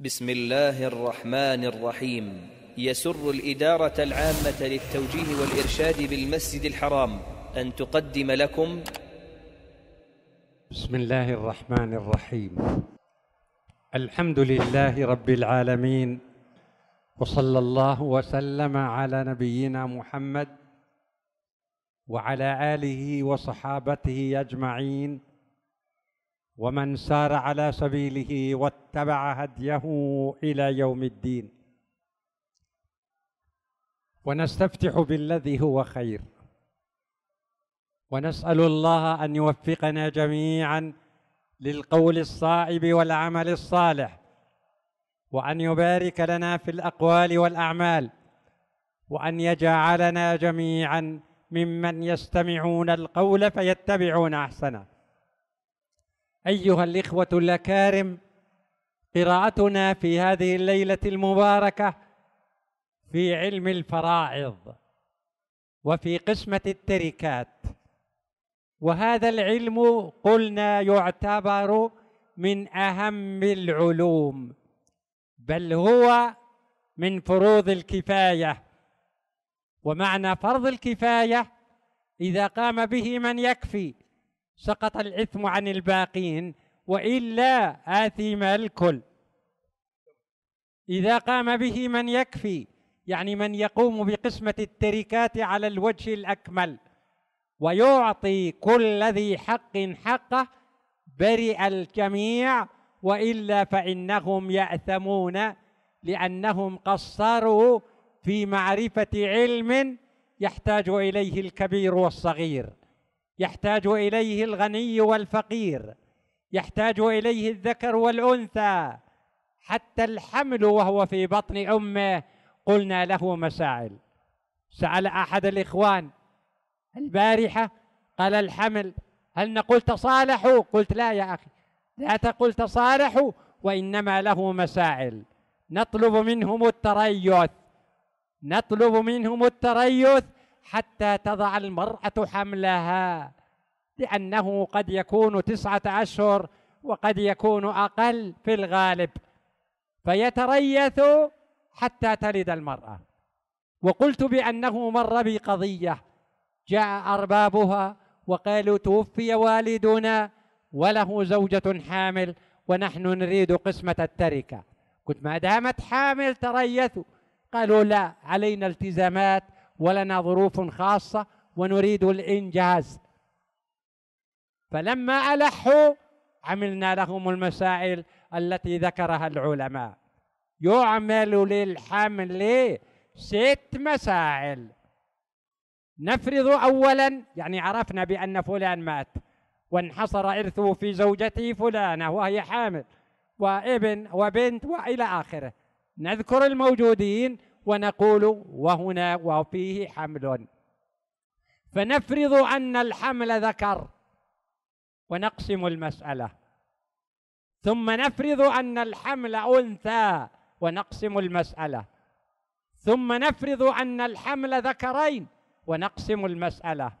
بسم الله الرحمن الرحيم يسر الإدارة العامة للتوجيه والإرشاد بالمسجد الحرام أن تقدم لكم بسم الله الرحمن الرحيم الحمد لله رب العالمين وصلى الله وسلم على نبينا محمد وعلى آله وصحابته أجمعين ومن سار على سبيله واتبع هديه الى يوم الدين ونستفتح بالذي هو خير ونسال الله ان يوفقنا جميعا للقول الصائب والعمل الصالح وان يبارك لنا في الاقوال والاعمال وان يجعلنا جميعا ممن يستمعون القول فيتبعون احسنه أيها الإخوة الأكارم قراءتنا في هذه الليلة المباركة في علم الفرائض وفي قسمة التركات وهذا العلم قلنا يعتبر من أهم العلوم بل هو من فروض الكفاية ومعنى فرض الكفاية إذا قام به من يكفي سقط الإثم عن الباقين وإلا آثم الكل إذا قام به من يكفي يعني من يقوم بقسمة التركات على الوجه الأكمل ويعطي كل ذي حق حقه برئ الجميع وإلا فإنهم يأثمون لأنهم قصروا في معرفة علم يحتاج إليه الكبير والصغير يحتاج اليه الغني والفقير يحتاج اليه الذكر والانثى حتى الحمل وهو في بطن امه قلنا له مسائل سال احد الاخوان البارحه قال الحمل هل نقول تصالحوا قلت لا يا اخي لا تقول تصالحوا وانما له مسائل نطلب منهم التريث نطلب منهم التريث حتى تضع المراه حملها لأنه قد يكون تسعة أشهر وقد يكون أقل في الغالب فيتريث حتى تلد المرأة وقلت بأنه مر بقضية جاء أربابها وقالوا توفي والدنا وله زوجة حامل ونحن نريد قسمة التركة قلت ما دامت حامل تريثوا قالوا لا علينا التزامات ولنا ظروف خاصة ونريد الإنجاز فلما ألحوا عملنا لهم المسائل التي ذكرها العلماء يعمل للحمل ست مسائل نفرض أولا يعني عرفنا بأن فلان مات وانحصر إرثه في زوجته فلانة وهي حامل وابن وبنت وإلى آخره نذكر الموجودين ونقول وهنا وفيه حمل فنفرض أن الحمل ذكر ونقسم المسألة ثم نفرض أن الحمل أنثى ونقسم المسألة ثم نفرض أن الحمل ذكرين ونقسم المسألة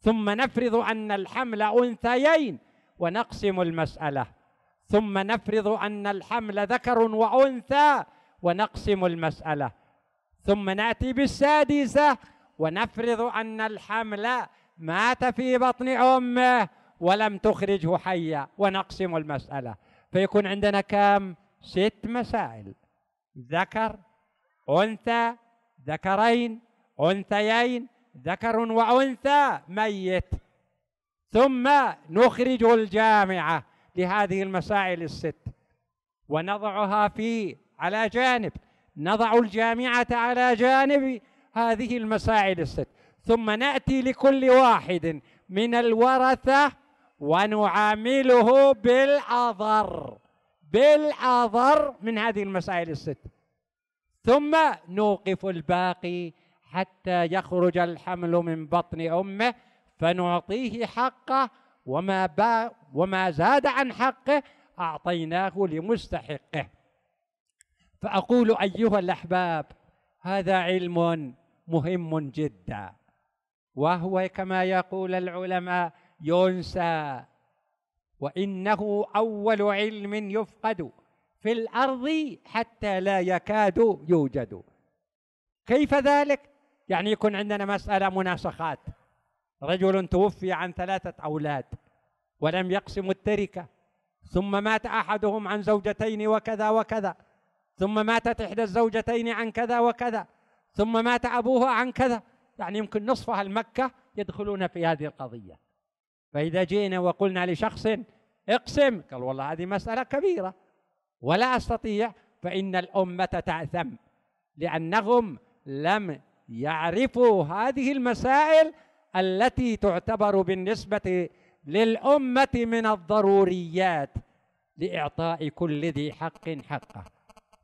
ثم نفرض أن الحمل أنثيين ونقسم المسألة ثم نفرض أن الحمل ذكر وأنثى ونقسم المسألة ثم نأتي بالسادسة ونفرض أن الحمل مات في بطن أمه ولم تخرجه حيا ونقسم المسألة فيكون عندنا كام ست مسائل ذكر أنثى ذكرين أنثيين ذكر وأنثى ميت ثم نخرج الجامعة لهذه المسائل الست ونضعها في على جانب نضع الجامعة على جانب هذه المسائل الست ثم نأتي لكل واحد من الورثة ونعامله بالأضر بالأضر من هذه المسائل الست ثم نوقف الباقي حتى يخرج الحمل من بطن أمه فنعطيه حقه وما, با وما زاد عن حقه أعطيناه لمستحقه فأقول أيها الأحباب هذا علم مهم جدا وهو كما يقول العلماء ينسى وانه اول علم يفقد في الارض حتى لا يكاد يوجد كيف ذلك يعني يكون عندنا مساله مناسخات رجل توفي عن ثلاثه اولاد ولم يقسم التركه ثم مات احدهم عن زوجتين وكذا وكذا ثم ماتت احدى الزوجتين عن كذا وكذا ثم مات ابوها عن كذا يعني يمكن نصف اهل مكه يدخلون في هذه القضيه فإذا جئنا وقلنا لشخص اقسم قال والله هذه مسألة كبيرة ولا أستطيع فإن الأمة تعثم لأنهم لم يعرفوا هذه المسائل التي تعتبر بالنسبة للأمة من الضروريات لإعطاء كل ذي حق حقه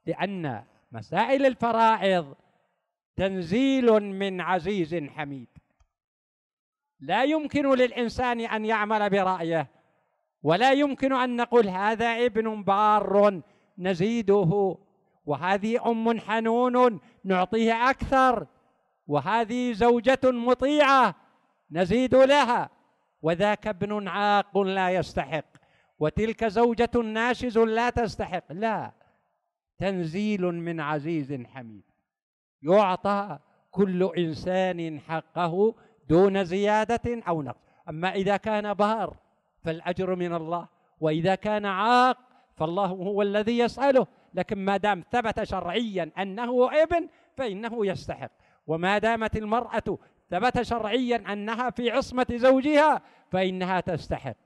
لأن مسائل الفرائض تنزيل من عزيز حميد لا يمكن للإنسان أن يعمل برأيه ولا يمكن أن نقول هذا ابن بار نزيده وهذه أم حنون نعطيه أكثر وهذه زوجة مطيعة نزيد لها وذاك ابن عاق لا يستحق وتلك زوجة ناشز لا تستحق لا تنزيل من عزيز حميد يعطى كل إنسان حقه دون زيادة أو نقص أما إذا كان بار فالأجر من الله وإذا كان عاق فالله هو الذي يسأله لكن ما دام ثبت شرعيا أنه ابن فإنه يستحق وما دامت المرأة ثبت شرعيا أنها في عصمة زوجها فإنها تستحق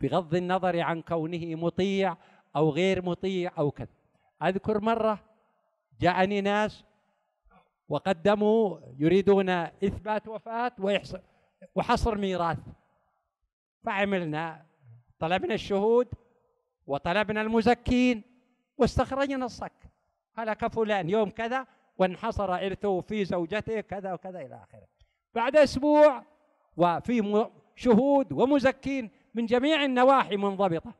بغض النظر عن كونه مطيع أو غير مطيع أو كذا أذكر مرة جاءني ناس وقدموا يريدون إثبات وفاة وحصر ميراث فعملنا طلبنا الشهود وطلبنا المزكين واستخرجنا الصك هلك فلان يوم كذا وانحصر إرثه في زوجته كذا وكذا إلى آخره بعد أسبوع وفي شهود ومزكين من جميع النواحي منضبطة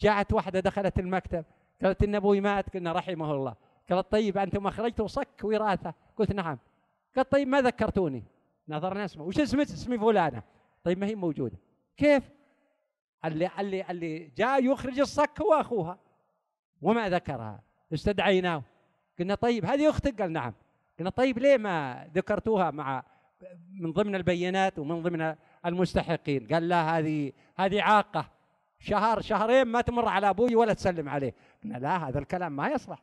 جاءت واحدة دخلت المكتب قالت إن أبوي مات قلنا رحمه الله قال طيب انتم اخرجتوا صك وراثه قلت نعم قال طيب ما ذكرتوني نظرنا اسمه وش اسمك اسمي فلانه طيب ما هي موجوده كيف اللي اللي اللي جاء يخرج الصك هو اخوها وما ذكرها استدعيناه قلنا طيب هذه اختك قال نعم قلنا طيب ليه ما ذكرتوها مع من ضمن البينات ومن ضمن المستحقين قال لا هذه هذه عاقه شهر شهرين ما تمر على ابوي ولا تسلم عليه قلنا لا هذا الكلام ما يصلح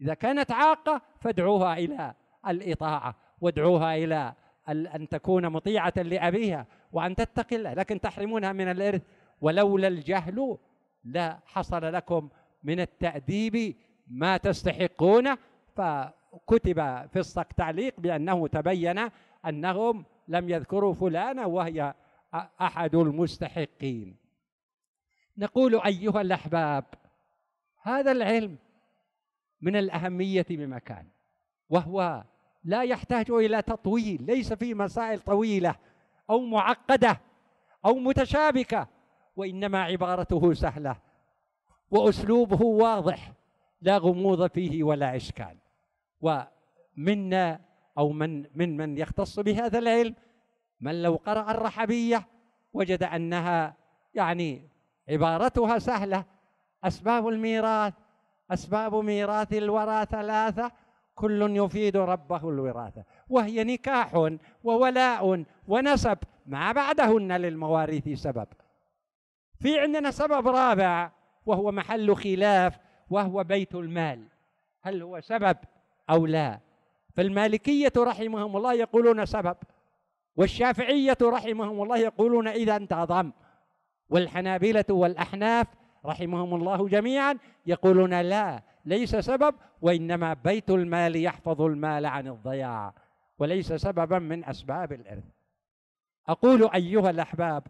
إذا كانت عاقة فادعوها إلى الإطاعة وادعوها إلى أن تكون مطيعة لأبيها وأن تتقي الله لكن تحرمونها من الإرث ولولا الجهل لا حصل لكم من التأديب ما تستحقونه فكتب في الصك تعليق بأنه تبين أنهم لم يذكروا فلانة وهي أحد المستحقين نقول أيها الأحباب هذا العلم من الأهمية بمكان وهو لا يحتاج إلى تطويل ليس في مسائل طويلة أو معقدة أو متشابكة وإنما عبارته سهلة وأسلوبه واضح لا غموض فيه ولا إشكال ومنا أو من من من يختص بهذا العلم من لو قرأ الرحبية وجد أنها يعني عبارتها سهلة أسباب الميراث أسباب ميراث الورى ثلاثة كل يفيد ربه الوراثة وهي نكاح وولاء ونسب ما بعدهن للمواريث سبب في عندنا سبب رابع وهو محل خلاف وهو بيت المال هل هو سبب أو لا فالمالكية رحمهم الله يقولون سبب والشافعية رحمهم الله يقولون إذا انتظم والحنابلة والأحناف رحمهم الله جميعا يقولون لا ليس سبب وإنما بيت المال يحفظ المال عن الضياع وليس سببا من أسباب الإرث أقول أيها الأحباب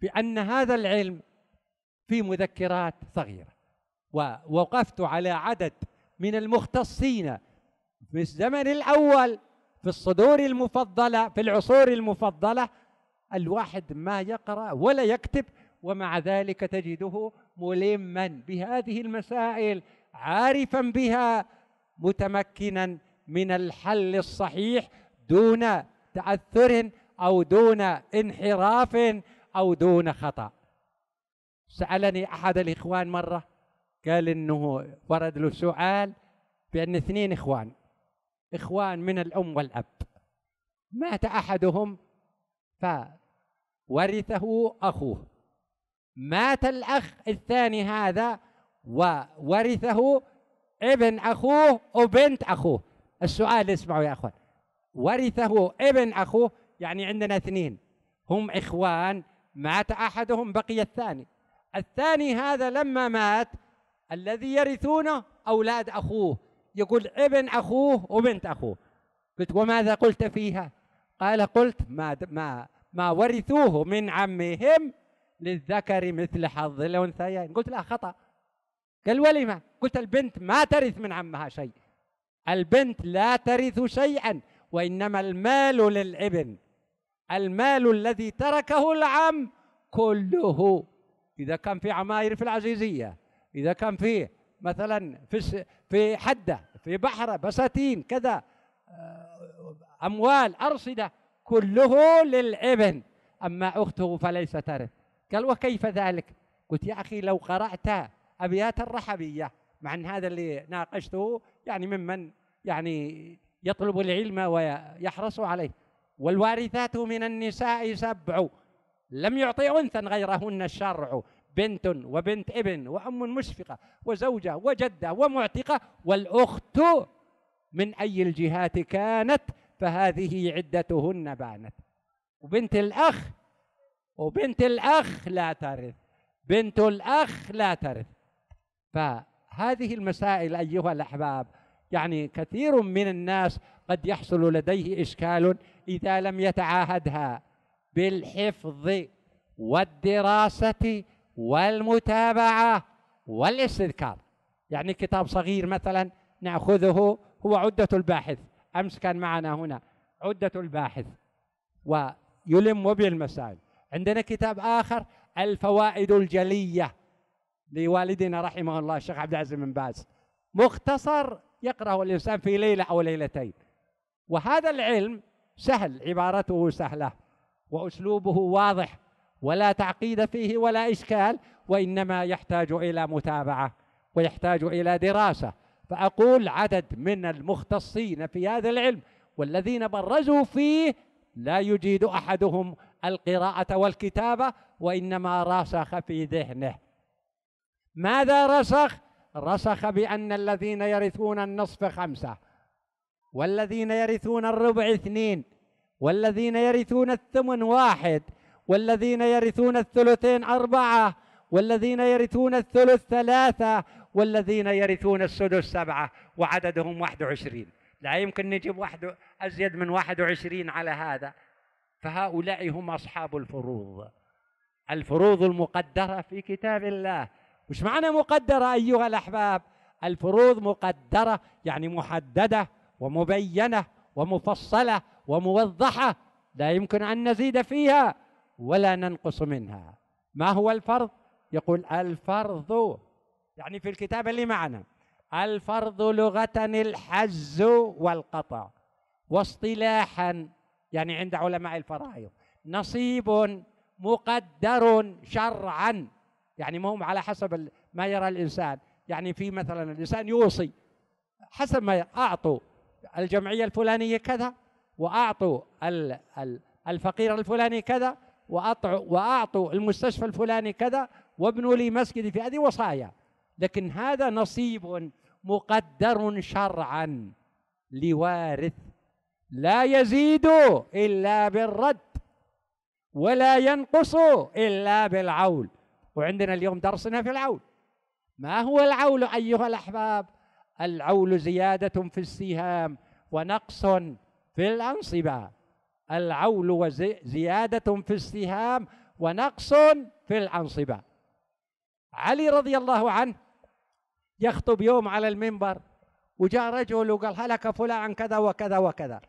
بأن هذا العلم في مذكرات صغيرة ووقفت على عدد من المختصين في الزمن الأول في الصدور المفضلة في العصور المفضلة الواحد ما يقرأ ولا يكتب ومع ذلك تجده ملما بهذه المسائل عارفا بها متمكنا من الحل الصحيح دون تعثر او دون انحراف او دون خطا سالني احد الاخوان مره قال انه ورد له سؤال بان اثنين اخوان اخوان من الام والاب مات احدهم فورثه اخوه مات الأخ الثاني هذا وورثه ابن أخوه وبنت أخوه السؤال اسمعوا يا أخوان ورثه ابن أخوه يعني عندنا اثنين هم إخوان مات أحدهم بقي الثاني الثاني هذا لما مات الذي يرثونه أولاد أخوه يقول ابن أخوه وبنت أخوه قلت وماذا قلت فيها قال قلت ما ما ما ورثوه من عمهم للذكر مثل حظ الأنثيين قلت لا خطأ قال ولما قلت البنت ما ترث من عمها شيء البنت لا ترث شيئا وإنما المال للابن المال الذي تركه العم كله إذا كان في عماير في العزيزية إذا كان في مثلا في في حدة في بحرة بساتين كذا آه، أموال أرصدة كله للابن أما أخته فليس ترث قال وكيف ذلك قلت يا أخي لو قرأت أبيات الرحبية مع أن هذا اللي ناقشته يعني ممن يعني يطلب العلم ويحرص عليه والوارثات من النساء سبع لم يعطي أنثى غيرهن الشرع بنت وبنت ابن وأم مشفقة وزوجة وجدة ومعتقة والأخت من أي الجهات كانت فهذه عدتهن بانت وبنت الأخ وبنت الأخ لا ترث بنت الأخ لا ترث فهذه المسائل أيها الأحباب يعني كثير من الناس قد يحصل لديه إشكال إذا لم يتعاهدها بالحفظ والدراسة والمتابعة والاستذكار يعني كتاب صغير مثلا نأخذه هو عدة الباحث أمس كان معنا هنا عدة الباحث ويلم بالمسائل عندنا كتاب آخر الفوائد الجلية لوالدنا رحمه الله الشيخ عبد العزيز بن باز مختصر يقرأه الإنسان في ليلة أو ليلتين وهذا العلم سهل عبارته سهلة وأسلوبه واضح ولا تعقيد فيه ولا إشكال وإنما يحتاج إلى متابعة ويحتاج إلى دراسة فأقول عدد من المختصين في هذا العلم والذين برزوا فيه لا يجيد أحدهم القراءة والكتابة وإنما رسخ في ذهنه ماذا رسخ؟ رسخ بأن الذين يرثون النصف خمسة والذين يرثون الربع اثنين والذين يرثون الثمن واحد والذين يرثون الثلثين أربعة والذين يرثون الثلث ثلاثة والذين يرثون السدس سبعة وعددهم 21 لا يمكن نجيب واحد أزيد من 21 على هذا فهؤلاء هم أصحاب الفروض الفروض المقدرة في كتاب الله وش معنى مقدرة أيها الأحباب الفروض مقدرة يعني محددة ومبينة ومفصلة وموضحة لا يمكن أن نزيد فيها ولا ننقص منها ما هو الفرض يقول الفرض يعني في الكتاب اللي معنا الفرض لغة الحز والقطع واصطلاحا يعني عند علماء الفرائض نصيب مقدر شرعا يعني ما هم على حسب ما يرى الانسان يعني في مثلا الانسان يوصي حسب ما اعطوا الجمعيه الفلانيه كذا واعطوا الفقير الفلاني كذا واعطوا المستشفى الفلاني كذا وابنوا لي مسجدي في هذه وصايا لكن هذا نصيب مقدر شرعا لوارث لا يزيد إلا بالرد ولا ينقص إلا بالعول وعندنا اليوم درسنا في العول ما هو العول أيها الأحباب العول زيادة في السهام ونقص في الأنصبة العول زيادة في السهام ونقص في الأنصبة علي رضي الله عنه يخطب يوم على المنبر وجاء رجل وقال هلك فلان كذا وكذا وكذا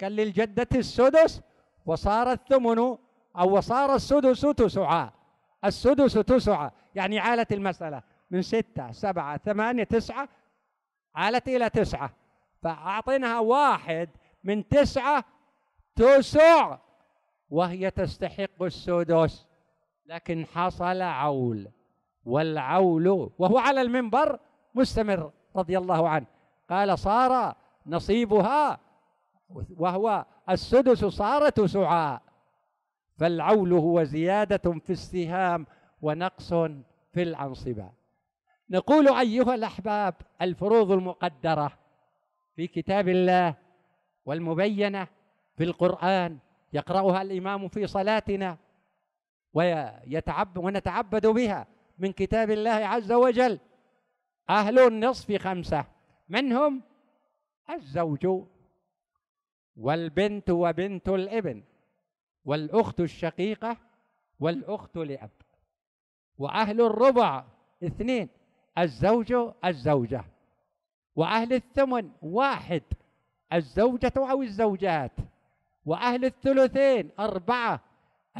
كان للجدة السدس وصار الثمن أو وصار السدس تسعة السدس تسعة يعني عالت المسألة من ستة سبعة ثمانية تسعة عالت إلى تسعة فأعطيناها واحد من تسعة تسع وهي تستحق السدس لكن حصل عول والعول وهو على المنبر مستمر رضي الله عنه قال صار نصيبها وهو السدس صارت سعاء فالعول هو زيادة في السهام ونقص في الأنصبة نقول أيها الأحباب الفروض المقدرة في كتاب الله والمبينة في القرآن يقرأها الإمام في صلاتنا ويتعب ونتعبد بها من كتاب الله عز وجل أهل النصف خمسة من هم الزوج والبنت وبنت الابن والأخت الشقيقة والأخت لأب وأهل الربع اثنين الزوج الزوجة وأهل الثمن واحد الزوجة أو الزوجات وأهل الثلثين أربعة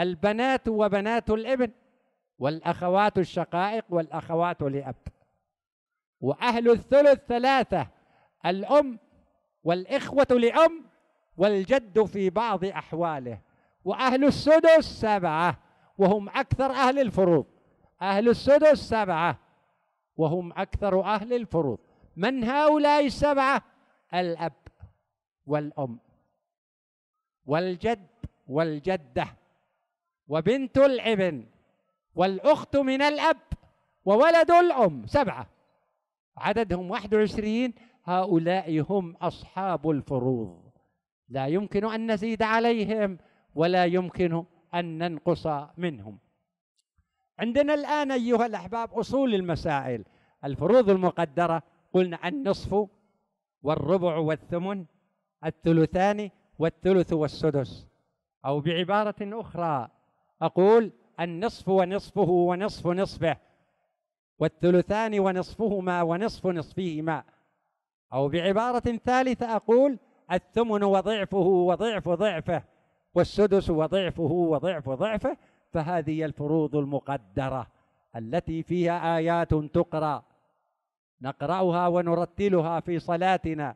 البنات وبنات الابن والأخوات الشقائق والأخوات لأب وأهل الثلث ثلاثة الأم والإخوة لأم والجد في بعض أحواله وأهل السدس سبعة وهم أكثر أهل الفروض أهل السدس سبعة وهم أكثر أهل الفروض من هؤلاء السبعة الأب والأم والجد والجدة وبنت الابن والأخت من الأب وولد الأم سبعة عددهم 21 هؤلاء هم أصحاب الفروض لا يمكن ان نزيد عليهم ولا يمكن ان ننقص منهم عندنا الان ايها الاحباب اصول المسائل الفروض المقدره قلنا النصف والربع والثمن الثلثان والثلث والسدس او بعباره اخرى اقول النصف ونصفه ونصف نصفه والثلثان ونصفهما ونصف نصفهما او بعباره ثالثه اقول الثمن وضعفه وضعف ضعفه والسدس وضعفه وضعف ضعفه فهذه الفروض المقدرة التي فيها آيات تقرأ نقرأها ونرتلها في صلاتنا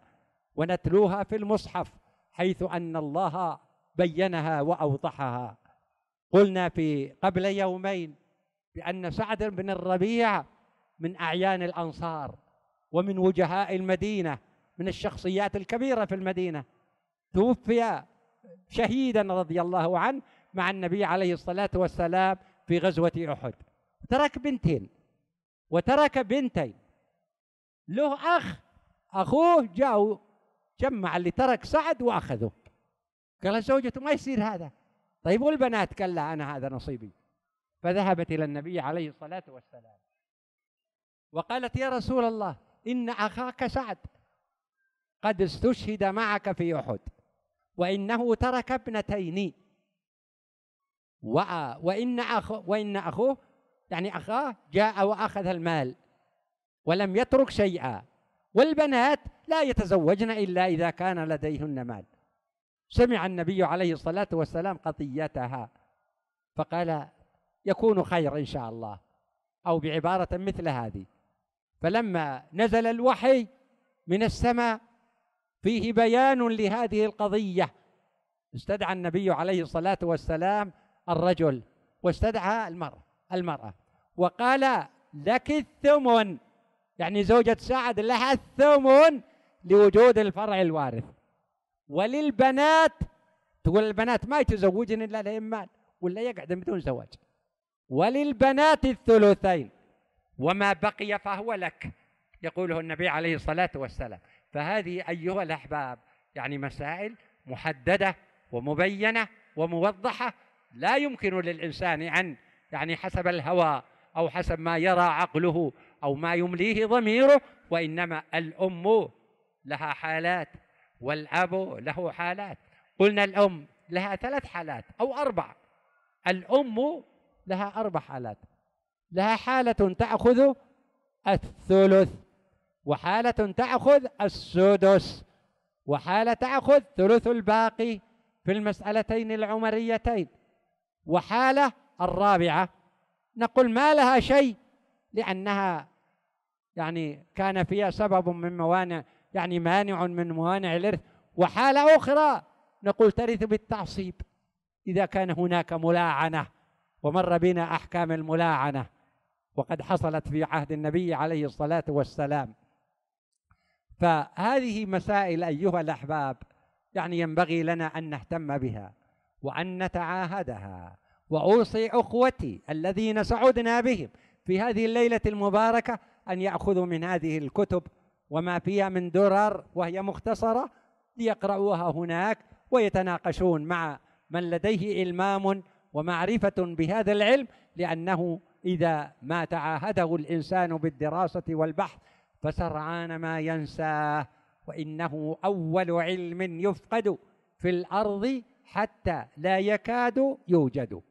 ونتلوها في المصحف حيث أن الله بينها وأوضحها قلنا في قبل يومين بأن سعد بن الربيع من أعيان الأنصار ومن وجهاء المدينة من الشخصيات الكبيرة في المدينة توفي شهيدا رضي الله عنه مع النبي عليه الصلاة والسلام في غزوة أحد ترك بنتين وترك بنتين له أخ أخوه جاء جمع اللي ترك سعد وأخذه قال زوجته ما يصير هذا طيب والبنات قال لا أنا هذا نصيبي فذهبت إلى النبي عليه الصلاة والسلام وقالت يا رسول الله إن أخاك سعد قد استشهد معك في احد وانه ترك ابنتين وان أخ وان اخوه يعني اخاه جاء واخذ المال ولم يترك شيئا والبنات لا يتزوجن الا اذا كان لديهن مال سمع النبي عليه الصلاه والسلام قضيتها فقال يكون خير ان شاء الله او بعباره مثل هذه فلما نزل الوحي من السماء فيه بيان لهذه القضيه استدعى النبي عليه الصلاه والسلام الرجل واستدعى المراه المراه وقال لك الثمن يعني زوجة سعد لها الثمن لوجود الفرع الوارث وللبنات تقول البنات ما يتزوجن الا الائمان ولا يقعد بدون زواج وللبنات الثلثين وما بقي فهو لك يقوله النبي عليه الصلاه والسلام فهذه أيها الأحباب يعني مسائل محددة ومبينة وموضحة لا يمكن للإنسان أن يعني حسب الهوى أو حسب ما يرى عقله أو ما يمليه ضميره وإنما الأم لها حالات والأب له حالات قلنا الأم لها ثلاث حالات أو أربع الأم لها أربع حالات لها حالة تأخذ الثلث وحالة تأخذ السدس وحالة تأخذ ثلث الباقي في المسألتين العمريتين وحالة الرابعة نقول ما لها شيء لأنها يعني كان فيها سبب من موانع يعني مانع من موانع الإرث وحالة أخرى نقول ترث بالتعصيب إذا كان هناك ملاعنة ومر بنا أحكام الملاعنة وقد حصلت في عهد النبي عليه الصلاة والسلام فهذه مسائل أيها الأحباب يعني ينبغي لنا أن نهتم بها وأن نتعاهدها وأوصي أخوتي الذين سعدنا بهم في هذه الليلة المباركة أن يأخذوا من هذه الكتب وما فيها من درر وهي مختصرة ليقرأوها هناك ويتناقشون مع من لديه إلمام ومعرفة بهذا العلم لأنه إذا ما تعاهده الإنسان بالدراسة والبحث فسرعان ما ينساه وإنه أول علم يفقد في الأرض حتى لا يكاد يوجد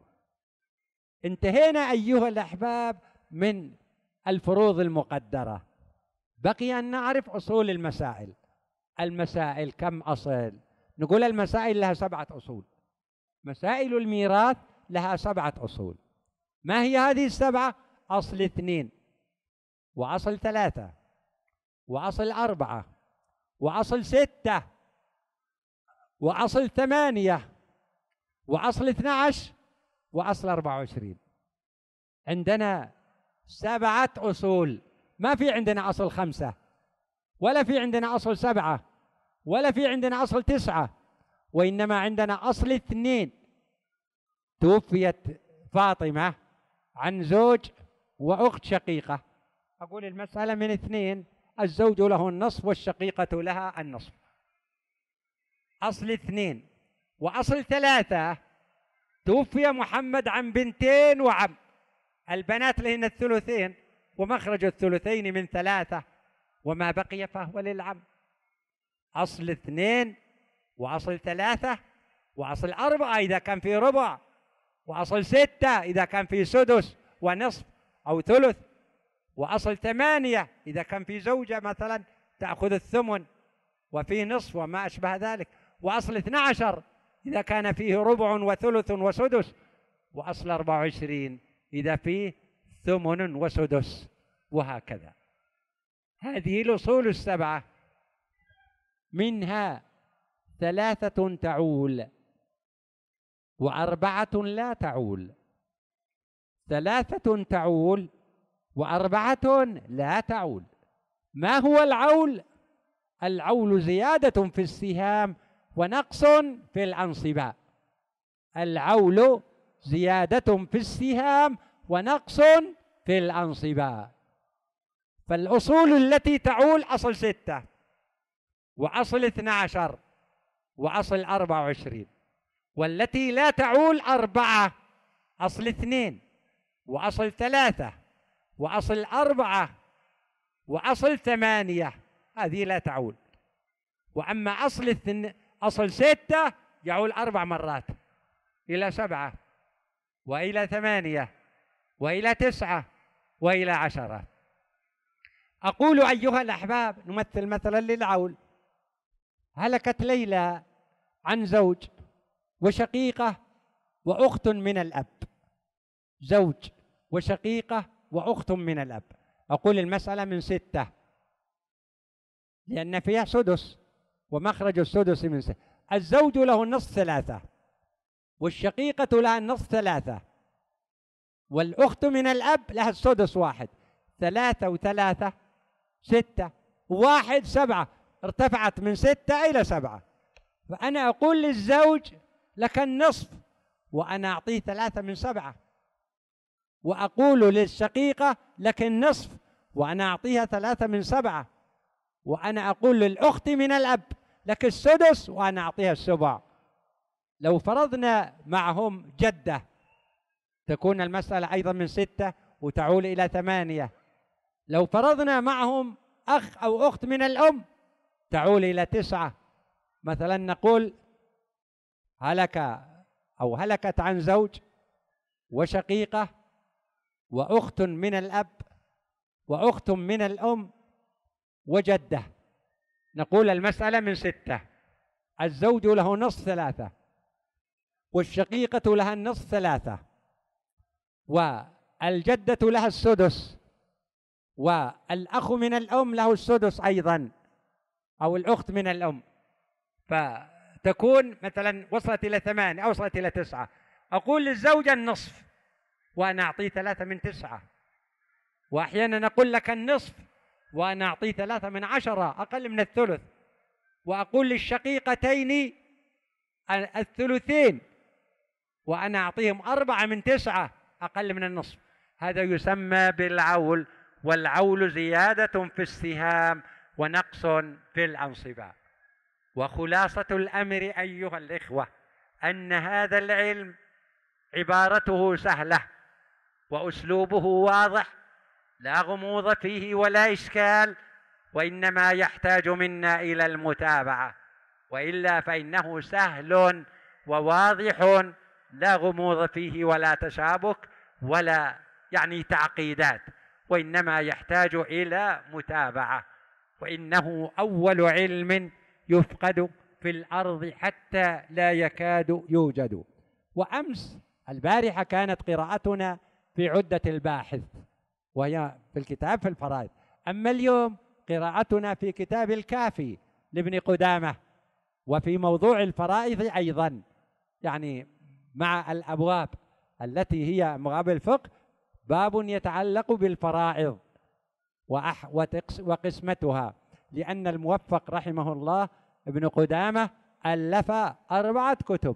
انتهينا أيها الأحباب من الفروض المقدرة بقي أن نعرف أصول المسائل المسائل كم أصل نقول المسائل لها سبعة أصول مسائل الميراث لها سبعة أصول ما هي هذه السبعة أصل اثنين وأصل ثلاثة وأصل أربعة وأصل ستة وأصل ثمانية وأصل 12 وأصل 24 عندنا سبعة أصول ما في عندنا أصل خمسة ولا في عندنا أصل سبعة ولا في عندنا أصل تسعة وإنما عندنا أصل اثنين توفيت فاطمة عن زوج وأخت شقيقة أقول المسألة من اثنين الزوج له النصف والشقيقة لها النصف أصل اثنين وأصل ثلاثة توفي محمد عن بنتين وعم البنات لهن الثلثين ومخرج الثلثين من ثلاثة وما بقي فهو للعم أصل اثنين وأصل ثلاثة وأصل أربعة إذا كان في ربع وأصل ستة إذا كان في سدس ونصف أو ثلث وأصل ثمانية إذا كان في زوجة مثلا تأخذ الثمن وفي نصف وما أشبه ذلك وأصل 12 إذا كان فيه ربع وثلث وسدس وأصل 24 إذا فيه ثمن وسدس وهكذا هذه الأصول السبعة منها ثلاثة تعول وأربعة لا تعول ثلاثة تعول وأربعة لا تعول ما هو العول؟ العول زيادة في السهام ونقص في الأنصباء العول زيادة في السهام ونقص في الأنصباء فالأصول التي تعول أصل ستة وأصل 12 وأصل 24 والتي لا تعول أربعة أصل اثنين وأصل ثلاثة وأصل أربعة وأصل ثمانية هذه لا تعول وأما أصل الثن... أصل ستة يعول أربع مرات إلى سبعة وإلى ثمانية وإلى تسعة وإلى عشرة أقول أيها الأحباب نمثل مثلا للعول هلكت ليلى عن زوج وشقيقة وأخت من الأب زوج وشقيقة وأخت من الأب أقول المسألة من ستة لأن فيها سدس ومخرج السدس من ستة الزوج له النصف ثلاثة والشقيقة لها النصف ثلاثة والأخت من الأب لها السدس واحد ثلاثة وثلاثة ستة واحد سبعة ارتفعت من ستة إلى سبعة فأنا أقول للزوج لك النصف وأنا أعطيه ثلاثة من سبعة وأقول للشقيقة لك النصف وأنا أعطيها ثلاثة من سبعة وأنا أقول للأخت من الأب لك السدس وأنا أعطيها السبع لو فرضنا معهم جدة تكون المسألة أيضا من ستة وتعول إلى ثمانية لو فرضنا معهم أخ أو أخت من الأم تعول إلى تسعة مثلا نقول هلك أو هلكت عن زوج وشقيقة واخت من الاب واخت من الام وجده نقول المساله من سته الزوج له نصف ثلاثه والشقيقه لها النصف ثلاثه والجده لها السدس والاخ من الام له السدس ايضا او الاخت من الام فتكون مثلا وصلت الى ثمانيه او وصلت الى تسعه اقول للزوجه النصف وأنا أعطيه ثلاثة من تسعة وأحيانا أقول لك النصف وأنا أعطيه ثلاثة من عشرة أقل من الثلث وأقول للشقيقتين الثلثين وأنا أعطيهم أربعة من تسعة أقل من النصف هذا يسمى بالعول والعول زيادة في السهام ونقص في الأنصبة وخلاصة الأمر أيها الإخوة أن هذا العلم عبارته سهلة وأسلوبه واضح لا غموض فيه ولا إشكال وإنما يحتاج منا إلى المتابعة وإلا فإنه سهل وواضح لا غموض فيه ولا تشابك ولا يعني تعقيدات وإنما يحتاج إلى متابعة وإنه أول علم يفقد في الأرض حتى لا يكاد يوجد وأمس البارحة كانت قراءتنا في عدة الباحث وهي في الكتاب في الفرائض أما اليوم قراءتنا في كتاب الكافي لابن قدامة وفي موضوع الفرائض أيضا يعني مع الأبواب التي هي مغاب الفقه باب يتعلق بالفرائض وأح وقسمتها لأن الموفق رحمه الله ابن قدامة ألف أربعة كتب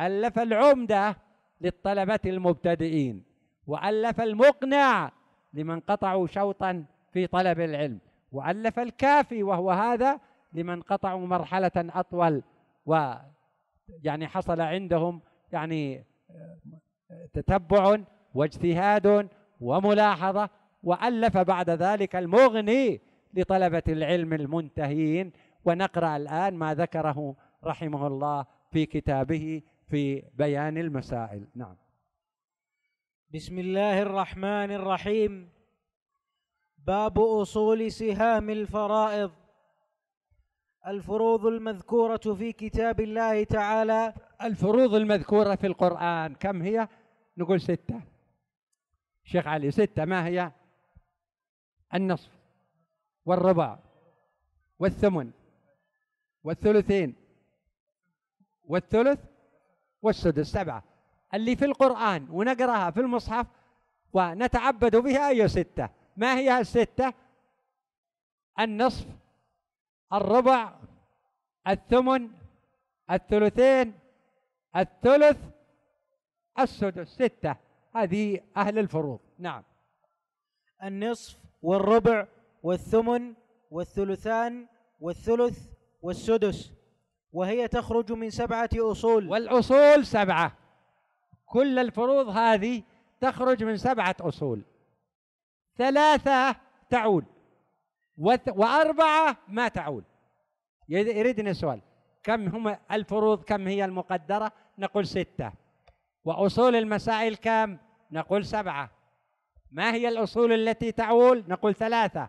ألف العمدة للطلبة المبتدئين وألف المقنع لمن قطعوا شوطا في طلب العلم وألف الكافي وهو هذا لمن قطعوا مرحلة أطول و يعني حصل عندهم يعني تتبع واجتهاد وملاحظة وألف بعد ذلك المغني لطلبة العلم المنتهين ونقرأ الآن ما ذكره رحمه الله في كتابه في بيان المسائل نعم بسم الله الرحمن الرحيم باب اصول سهام الفرائض الفروض المذكوره في كتاب الله تعالى الفروض المذكوره في القران كم هي نقول سته شيخ علي سته ما هي النصف والربع والثمن والثلثين والثلث والسدس سبعه اللي في القرآن ونقراها في المصحف ونتعبد بها أي ستة ما هي الستة النصف الربع الثمن الثلثين الثلث السدس ستة هذه أهل الفروض نعم النصف والربع والثمن والثلثان والثلث والسدس وهي تخرج من سبعة أصول والأصول سبعة كل الفروض هذه تخرج من سبعة أصول ثلاثة تعول وأربعة ما تعول يريدني سؤال كم هم الفروض كم هي المقدرة نقول ستة وأصول المسائل كم نقول سبعة ما هي الأصول التي تعول نقول ثلاثة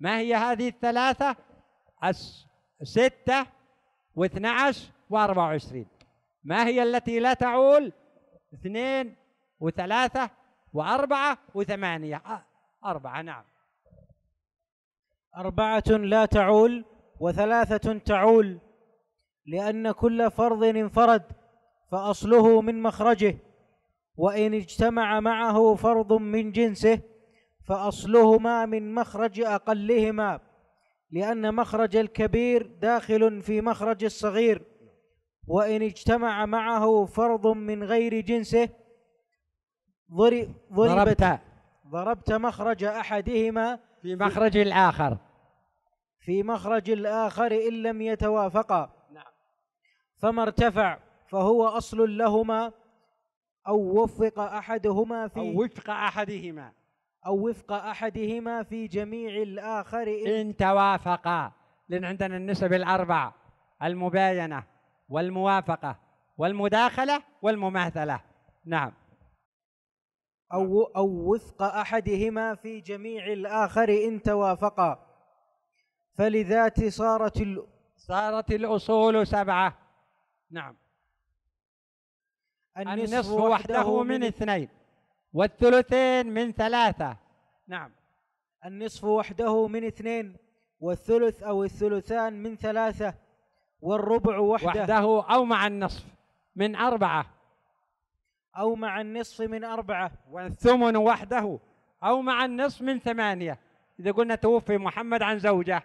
ما هي هذه الثلاثة ستة واثنى عشر وأربعة وعشرين ما هي التي لا تعول اثنين وثلاثة وأربعة وثمانية أربعة نعم أربعة لا تعول وثلاثة تعول لأن كل فرض انفرد فأصله من مخرجه وإن اجتمع معه فرض من جنسه فأصلهما من مخرج أقلهما لأن مخرج الكبير داخل في مخرج الصغير وإن اجتمع معه فرض من غير جنسه ضربت ضربت ضربت مخرج أحدهما في مخرج الآخر في مخرج الآخر إن لم يتوافقا نعم فما ارتفع فهو أصل لهما أو وفق أحدهما في أو وفق أحدهما أو وفق أحدهما في جميع الآخر إن, إن توافقا لأن عندنا النسب الأربع المباينة والموافقة والمداخلة والمماثلة نعم أو, أو وفق أحدهما في جميع الآخر إن توافقا فلذات صارت ال... صارت الأصول سبعة نعم النصف, النصف وحده من, من اثنين والثلثين من ثلاثة نعم النصف وحده من اثنين والثلث أو الثلثان من ثلاثة والربع وحده, وحده أو مع النصف من أربعة أو مع النصف من أربعة والثمن وحده أو مع النصف من ثمانية إذا قلنا توفي محمد عن زوجة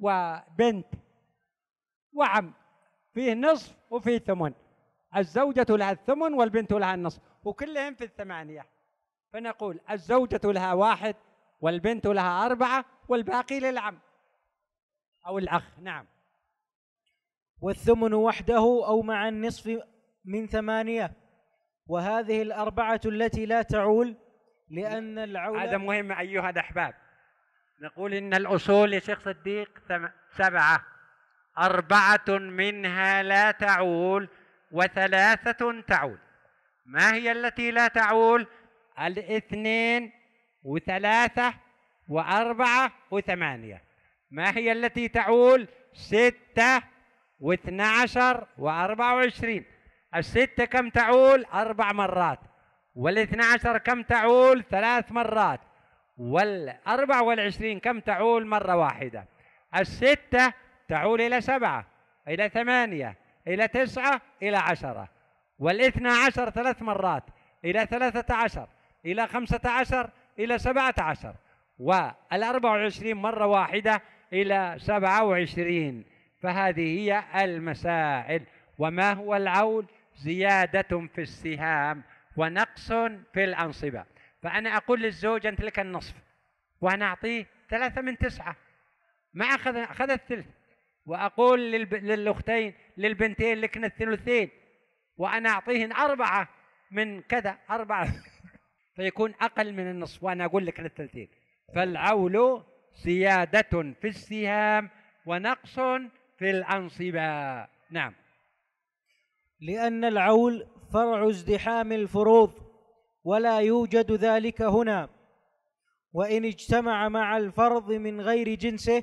وبنت وعم فيه نصف وفيه ثمن الزوجة لها الثمن والبنت لها النصف وكلهم في الثمانية فنقول الزوجة لها واحد والبنت لها أربعة والباقي للعم أو الأخ نعم والثمن وحده أو مع النصف من ثمانية وهذه الأربعة التي لا تعول لأن العولة هذا مهم أيها الأحباب نقول إن الأصول يا شيخ صديق سبعة أربعة منها لا تعول وثلاثة تعول ما هي التي لا تعول الاثنين وثلاثة وأربعة وثمانية ما هي التي تعول ستة و12 و24 الستة كم تعول أربع مرات والاثنى عشر كم تعول ثلاث مرات والأربع والعشرين كم تعول مرة واحدة الستة تعول إلى سبعة إلى ثمانية إلى تسعة إلى عشرة والاثنى عشر ثلاث مرات إلى ثلاثة عشر إلى خمسة عشر إلى سبعة عشر والأربع وعشرين مرة واحدة إلى سبعة وعشرين فهذه هي المسائل وما هو العول زيادة في السهام ونقص في الأنصبة فأنا أقول للزوج أنت لك النصف وأنا أعطيه ثلاثة من تسعة ما أخذ أخذ الثلث وأقول للب... للأختين للبنتين لكن الثلثين وأنا أعطيهن أربعة من كذا أربعة فيكون أقل من النصف وأنا أقول لك الثلثين فالعول زيادة في السهام ونقص في الأنصبة نعم لأن العول فرع ازدحام الفروض ولا يوجد ذلك هنا وإن اجتمع مع الفرض من غير جنسه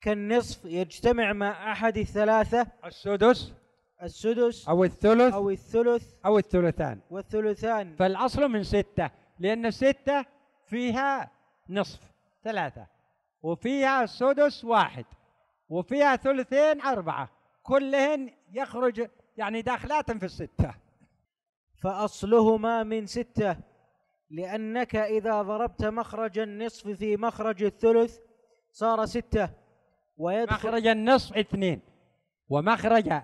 كالنصف يجتمع مع أحد الثلاثة السدس السدس أو الثلث أو الثلث أو الثلثان والثلثان فالأصل من ستة لأن ستة فيها نصف ثلاثة وفيها السدس واحد وفيها ثلثين أربعة كلهن يخرج يعني داخلات في الستة فأصلهما من ستة لأنك إذا ضربت مخرج النصف في مخرج الثلث صار ستة ويدخل مخرج النصف اثنين ومخرج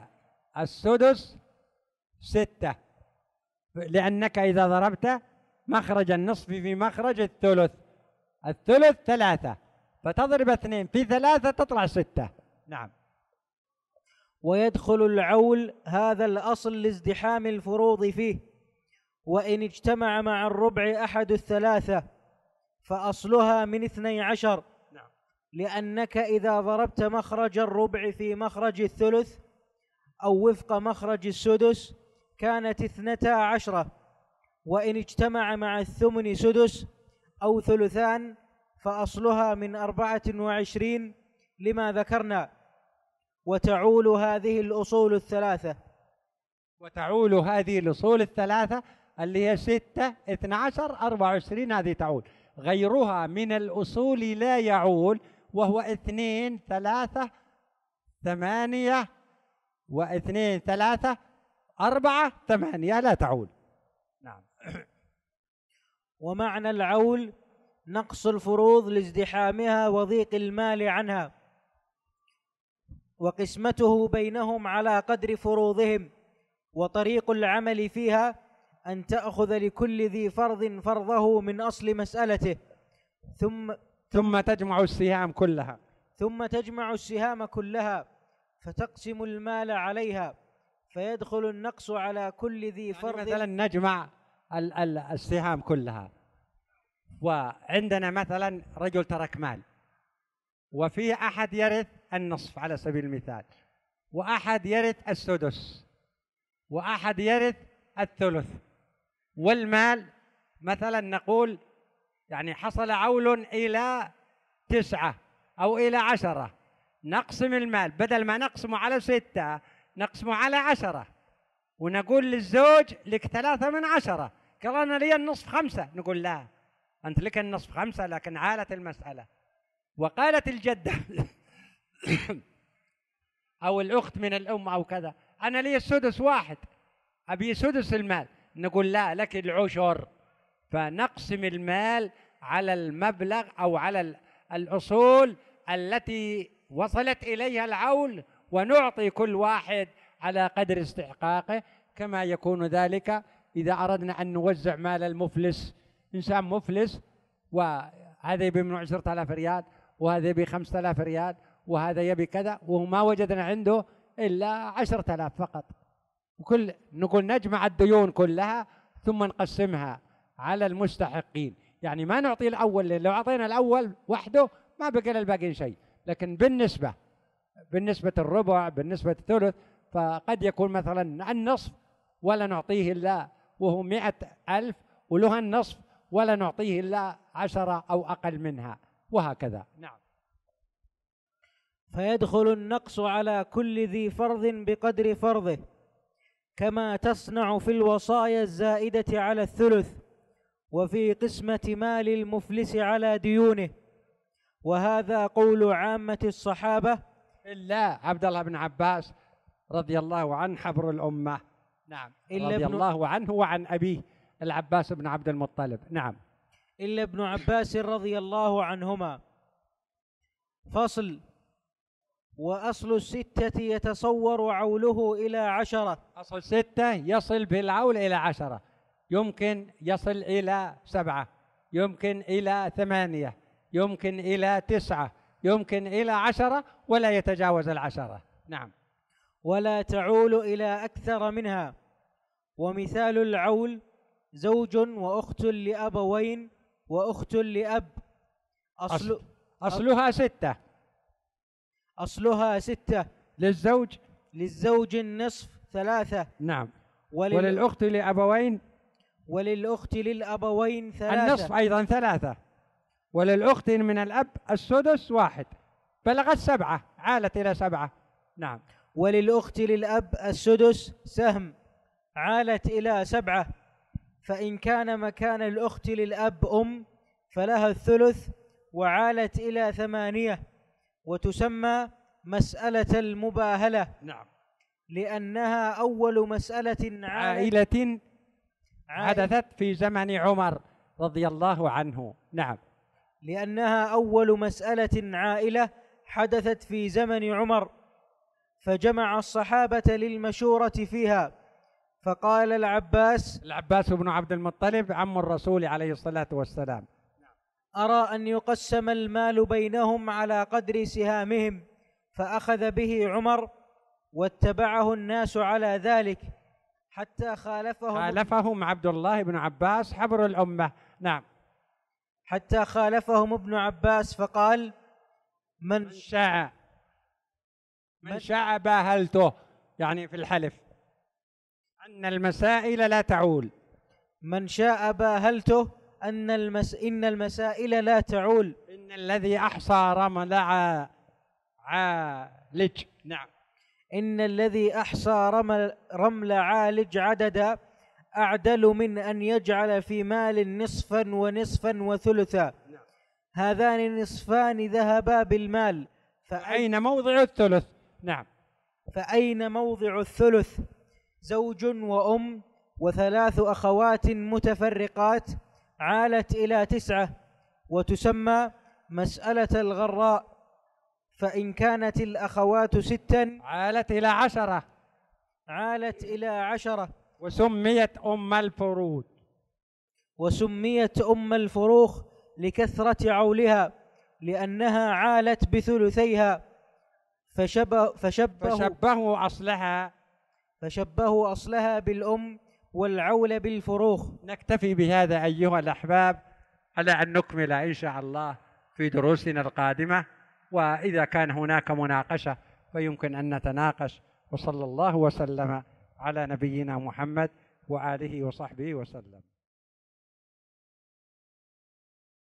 السدس ستة لأنك إذا ضربت مخرج النصف في مخرج الثلث الثلث ثلاثة فتضرب اثنين في ثلاثة تطلع ستة نعم ويدخل العول هذا الأصل لازدحام الفروض فيه وإن اجتمع مع الربع أحد الثلاثة فأصلها من اثني عشر نعم. لأنك إذا ضربت مخرج الربع في مخرج الثلث أو وفق مخرج السدس كانت اثنتا عشرة وإن اجتمع مع الثمن سدس أو ثلثان فأصلها من أربعة وعشرين لما ذكرنا وتعول هذه الأصول الثلاثة وتعول هذه الأصول الثلاثة اللي هي ستة اثنى عشر أربعة وعشرين هذه تعول غيرها من الأصول لا يعول وهو اثنين ثلاثة ثمانية واثنين ثلاثة أربعة ثمانية لا تعول نعم ومعنى العول نقص الفروض لازدحامها وضيق المال عنها وقسمته بينهم على قدر فروضهم وطريق العمل فيها أن تأخذ لكل ذي فرض فرضه من أصل مسألته ثم ثم تجمع السهام كلها ثم تجمع السهام كلها فتقسم المال عليها فيدخل النقص على كل ذي يعني فرض مثلا نجمع ال ال السهام كلها وعندنا مثلا رجل ترك مال وفي أحد يرث النصف على سبيل المثال وأحد يرث السدس وأحد يرث الثلث والمال مثلا نقول يعني حصل عول إلى تسعة أو إلى عشرة نقسم المال بدل ما نقسمه على ستة نقسمه على عشرة ونقول للزوج لك ثلاثة من عشرة قال أنا لي النصف خمسة نقول لا أنت لك النصف خمسة لكن عالت المسألة وقالت الجدة او الاخت من الام او كذا انا لي السدس واحد ابي سدس المال نقول لا لك العشر فنقسم المال على المبلغ او على الاصول التي وصلت اليها العول ونعطي كل واحد على قدر استحقاقه كما يكون ذلك اذا اردنا ان نوزع مال المفلس انسان مفلس وهذا يبي 10000 ريال وهذا يبي 5000 ريال وهذا يبي كذا وما وجدنا عنده إلا عشرة آلاف فقط وكل نقول نجمع الديون كلها ثم نقسمها على المستحقين يعني ما نعطي الأول لو أعطينا الأول وحده ما بقى للباقيين شيء لكن بالنسبة بالنسبة الربع بالنسبة الثلث فقد يكون مثلا النصف ولا نعطيه إلا وهو مئة ألف ولها النصف ولا نعطيه إلا عشرة أو أقل منها وهكذا نعم فيدخل النقص على كل ذي فرض بقدر فرضه كما تصنع في الوصايا الزائدة على الثلث وفي قسمة مال المفلس على ديونه وهذا قول عامة الصحابة إلا عبد الله بن عباس رضي الله عنه حبر الأمة نعم إلا رضي الله عنه وعن أبيه العباس بن عبد المطلب نعم إلا ابن عباس رضي الله عنهما فصل وأصل الستة يتصور عوله إلى عشرة أصل ستة يصل بالعول إلى عشرة يمكن يصل إلى سبعة يمكن إلى ثمانية يمكن إلى تسعة يمكن إلى عشرة ولا يتجاوز العشرة نعم ولا تعول إلى أكثر منها ومثال العول زوج وأخت لأبوين وأخت لأب أصل أصلها ستة أصلها ستة للزوج للزوج النصف ثلاثة نعم ولل... وللأخت لأبوين وللأخت للأبوين ثلاثة النصف أيضا ثلاثة وللأخت من الأب السدس واحد بلغت سبعة عالت إلى سبعة نعم وللأخت للأب السدس سهم عالت إلى سبعة فإن كان مكان الأخت للأب أم فلها الثلث وعالت إلى ثمانية وتسمى مسألة المباهلة نعم لأنها أول مسألة عائلة عائلة حدثت في زمن عمر رضي الله عنه نعم لأنها أول مسألة عائلة حدثت في زمن عمر فجمع الصحابة للمشورة فيها فقال العباس العباس بن عبد المطلب عم الرسول عليه الصلاة والسلام أرى أن يقسم المال بينهم على قدر سهامهم فأخذ به عمر واتبعه الناس على ذلك حتى خالفهم خالفهم عبد الله بن عباس حبر الأمة نعم حتى خالفهم ابن عباس فقال من شاء من شاء باهلته يعني في الحلف أن المسائل لا تعول من شاء باهلته أن المس إن المسائل لا تعول إن الذي أحصى رمى دعا عالج نعم إن الذي أحصى رمل, رمل عالج عددا أعدل من أن يجعل في مال نصفا ونصفا وثلثا نعم. هذان النصفان ذهبا بالمال فأين موضع الثلث نعم فأين موضع الثلث زوج وأم وثلاث أخوات متفرقات عالت إلى تسعة وتسمى مسألة الغراء فإن كانت الأخوات ستا عالت إلى عشرة عالت إلى عشرة وسميت أم الفروج وسميت أم الفروخ لكثرة عولها لأنها عالت بثلثيها فشبه فشبهوا فشبهوا أصلها فشبهوا أصلها بالأم والعول بالفروخ نكتفي بهذا أيها الأحباب على أن نكمل إن شاء الله في دروسنا القادمة وإذا كان هناك مناقشة فيمكن أن نتناقش وصلى الله وسلم على نبينا محمد وآله وصحبه وسلم